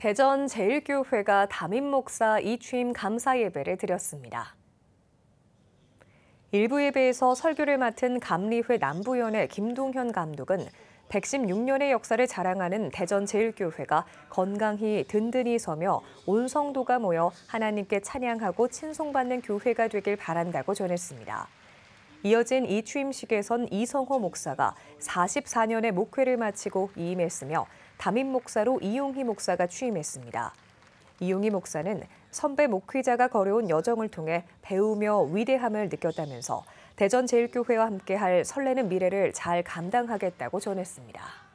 대전 제일교회가 담임 목사 이취임 감사 예배를 드렸습니다. 일부 예배에서 설교를 맡은 감리회 남부연의 김동현 감독은 116년의 역사를 자랑하는 대전 제일교회가 건강히 든든히 서며 온 성도가 모여 하나님께 찬양하고 친송받는 교회가 되길 바란다고 전했습니다. 이어진 이 취임식에선 이성호 목사가 44년의 목회를 마치고 이임했으며 담임 목사로 이용희 목사가 취임했습니다. 이용희 목사는 선배 목회자가 걸어온 여정을 통해 배우며 위대함을 느꼈다면서 대전제일교회와 함께할 설레는 미래를 잘 감당하겠다고 전했습니다.